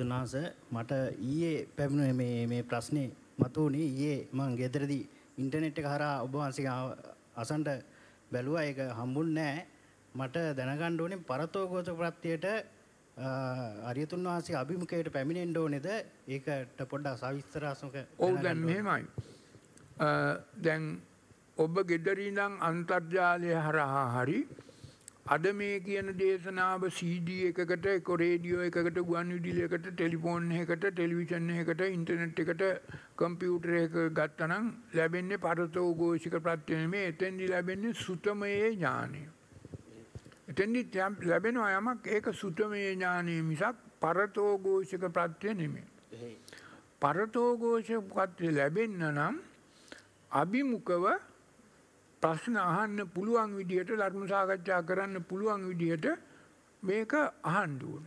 දුනාස මට ඊයේ පැමිණ මේ මේ ප්‍රශ්නේ මතුවුණේ ඊයේ මං ගෙදරදී ඉන්ටර්නෙට් එක හරහා ඔබ වහන්සේගේ අසන්ට බැලුවා ඒක හම්බුන්නේ නැහැ. මට දැනගන්න ඕනේ පරතෝගත ප්‍රත්‍යයට අරියතුන් වහන්සේ අභිමුඛයට පැමිණෙන්න ඕනේද? ඒකට පොඩ්ඩක් සවිස්තරාත්මක ඔව් දැන් මෙහෙමයි. දැන් ඔබ ගෙදරින් නම් අන්තර්ජාලය හරහා හරි අද මේ කියන දේශනාව CD එකකට එක රේඩියෝ එකකට ගුවන් විදුලි එකට ටෙලිෆෝන් එකකට ටෙලිවිෂන් එකකට ඉන්ටර්නෙට් එකට කම්පියුටර් එක ගත්තනම් ලැබෙන්නේ පරතෝ ഘോഷික ප්‍රත්‍ය නෙමෙයි එතෙන්දි ලැබෙන්නේ සුතමයේ ඥානය. එතෙන්දි ලැබෙනවා යමක් ඒක සුතමයේ ඥානය මිසක් පරතෝ ഘോഷික ප්‍රත්‍ය නෙමෙයි. පරතෝ ഘോഷික ප්‍රත්‍ය ලැබෙන්න නම් අභිමුඛව ප්‍රශ්න අහන්න පුළුවන් විදිහට ධර්ම සාකච්ඡා කරන්න පුළුවන් විදිහට මේක අහන්න ඕන.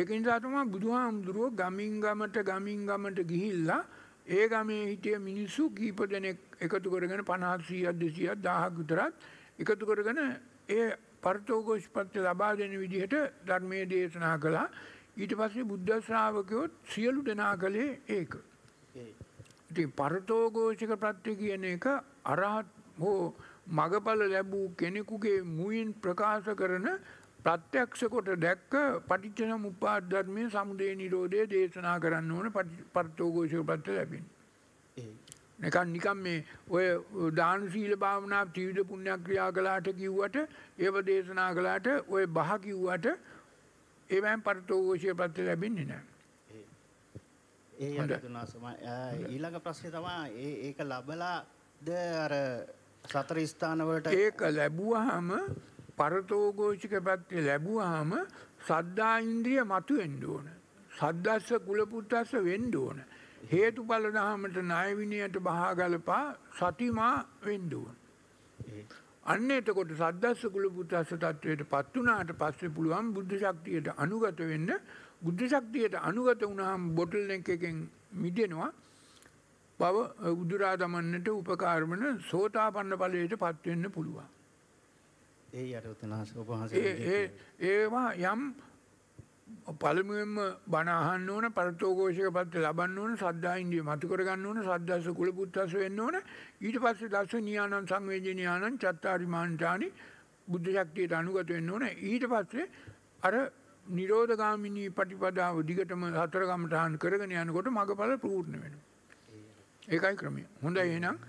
ඒක නිසා තමයි බුදුහාමුදුරුවෝ ගමින් ගමට ගමින් ගමට ගිහිල්ලා ඒ ගමේ හිටිය මිනිස්සු කීප දෙනෙක් එකතු කරගෙන 50 100ක් 1000ක් විතරක් එකතු කරගෙන ඒ පරතෝගෝෂ්පත්‍ය ලබා දෙන විදිහට ධර්මයේ දේශනා කළා. ඊට පස්සේ බුද්ධ ශ්‍රාවකයෝ සියලු දෙනා කළේ ඒක. ඒ ඉතින් පරතෝගෝෂික ප්‍රත්‍ය කියන එක අරහත් හෝ මගඵල ලැබූ කෙනෙකුගේ මුයින් ප්‍රකාශ කරන ප්‍රත්‍යක්ෂ කොට දැක්ක පටිච්චන උපාද ධර්මයේ සමුදය නිරෝධය දේශනා කරන්න ඕන පරතෝගෝෂික ප්‍රත්‍ය ලැබෙන. නිකන් නිකන් මේ ඔය දාන සීල භාවනා ත්‍රිවිධ පුණ්‍යක් ක්‍රියා කළාට කිව්වට ඒව දේශනා කළාට ඔය බහ කිව්වට ඒවෙන් පරතෝගෝෂික ප්‍රත්‍ය ලැබෙන්නේ නැහැ. ඒ අඩතුනාසම ඊළඟ ප්‍රශ්නය තමා ඒ ඒක ලබලා ද අර සතර ස්ථානවලට ඒක ලැබුවහම පරතෝගෝෂික පැත්තේ ලැබුවහම සද්දා ඉන්ද්‍රිය මතු වෙන්න ඕන. සද්දස්ස කුලපුත්තස්ස වෙන්න ඕන. හේතුඵල ධහමට ණය විනයට බහා ගලපා සතිමා වෙන්න ඕන. අන්න එතකොට සද්දස්ස කුල පුතස්ස තත්වයට පත් වුණාට පස්සේ පුළුවන් බුද්ධ ශක්තියට අනුගත වෙන්න බුද්ධ ශක්තියට අනුගත වුණාම බොටල් එකකින් මිදෙනවා බව උදුරා දමන්නට උපකාරමන සෝතාපන්න ඵලයට පත් වෙන්න පුළුවන් ඒ යටතනහස ඔබ ඒ ඒවා යම් පළමුුවෙන්ම බනාහන්න ඕන පරතෝකෝෂක පත්ත ලබන්න ඕන සද්ධා ඉන්දිය මතුකරගන්න ඕන සද්දස කුල පුත්තස වෙන්න ඕන ඊට පස්සේ දස්ස නියානන් සංවේජනයානන් චත්තාරි මාන්චානි බුද්ධ ශක්තියට අනුගත වෙන්න ඕන ඊට පස්සේ අර නිරෝධගාමිනී පටිපදාව දිගටම හතරගමටහන් කරගෙන යනකොට මඟඵල පූර්ණ වෙන. ඒකයි ක්‍රමය. හොඳයි එහෙනම්